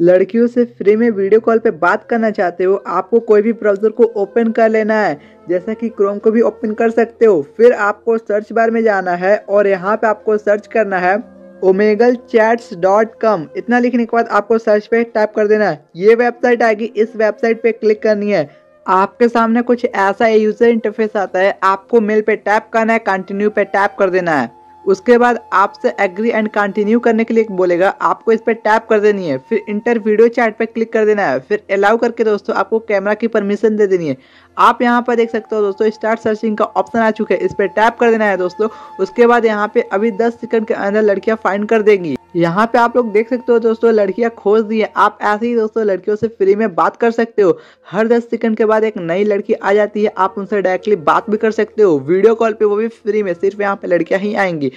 लड़कियों से फ्री में वीडियो कॉल पे बात करना चाहते हो आपको कोई भी ब्राउजर को ओपन कर लेना है जैसा कि क्रोम को भी ओपन कर सकते हो फिर आपको सर्च बार में जाना है और यहाँ पे आपको सर्च करना है ओमेगल चैट्स डॉट कॉम इतना लिखने के बाद आपको सर्च पे टाइप कर देना है ये वेबसाइट आएगी इस वेबसाइट पे क्लिक करनी है आपके सामने कुछ ऐसा यूजर इंटरफेस आता है आपको मेल पे टैप करना है कंटिन्यू पे टैप कर देना है उसके बाद आपसे एग्री एंड कंटिन्यू करने के लिए बोलेगा आपको इस पर टैप कर देनी है फिर इंटर वीडियो चैट पर क्लिक कर देना है फिर अलाउ करके दोस्तों आपको कैमरा की परमिशन दे देनी है आप यहाँ पर देख सकते हो दोस्तों स्टार्ट सर्चिंग का ऑप्शन आ चुका है इस पर टैप कर देना है दोस्तों उसके बाद यहाँ पे अभी दस सेकंड के अंदर लड़कियाँ फाइंड कर देंगी यहाँ पे आप लोग देख सकते हो दोस्तों लड़कियाँ खोज दी है आप ऐसे ही दोस्तों लड़कियों से फ्री में बात कर सकते हो हर दस सेकंड के बाद एक नई लड़की आ जाती है आप उनसे डायरेक्टली बात भी कर सकते हो वीडियो कॉल पे वो भी फ्री में सिर्फ यहाँ पे लड़कियाँ ही आएंगी